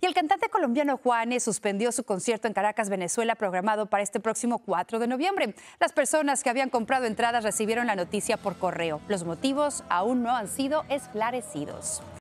Y el cantante colombiano Juanes suspendió su concierto en Caracas, Venezuela, programado para este próximo 4 de noviembre. Las personas que habían comprado entradas recibieron la noticia por correo. Los motivos aún no han sido esclarecidos.